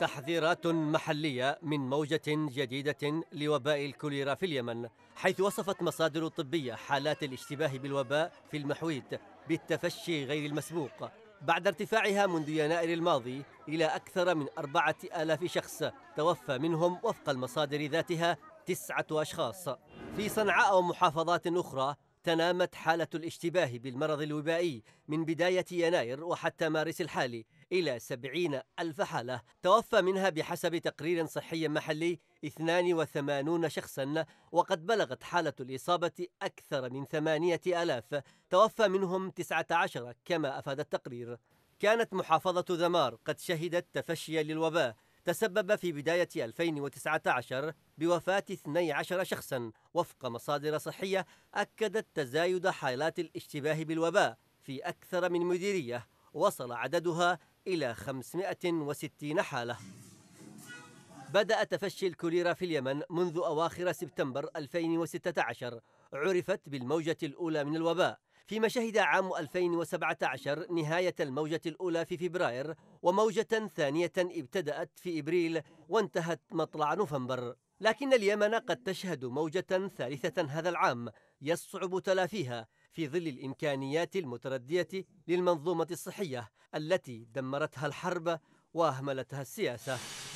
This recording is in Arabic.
تحذيرات محلية من موجة جديدة لوباء الكوليرا في اليمن حيث وصفت مصادر طبية حالات الاشتباه بالوباء في المحويت بالتفشي غير المسبوق بعد ارتفاعها منذ يناير الماضي إلى أكثر من أربعة آلاف شخص توفى منهم وفق المصادر ذاتها تسعة أشخاص في صنعاء ومحافظات أخرى تنامت حالة الاشتباه بالمرض الوبائي من بداية يناير وحتى مارس الحالي إلى 70 ألف حالة توفى منها بحسب تقرير صحي محلي 82 شخصا وقد بلغت حالة الإصابة أكثر من 8000 توفى منهم 19 كما أفاد التقرير كانت محافظة ذمار قد شهدت تفشيا للوباء تسبب في بداية 2019 بوفاة 12 شخصا وفق مصادر صحية أكدت تزايد حالات الاشتباه بالوباء في أكثر من مديرية وصل عددها إلى 560 حالة بدأ تفشي الكوليرا في اليمن منذ أواخر سبتمبر 2016 عرفت بالموجة الأولى من الوباء فيما شهد عام 2017 نهاية الموجة الأولى في فبراير وموجة ثانية ابتدأت في إبريل وانتهت مطلع نوفمبر لكن اليمن قد تشهد موجة ثالثة هذا العام يصعب تلافيها في ظل الإمكانيات المتردية للمنظومة الصحية التي دمرتها الحرب وأهملتها السياسة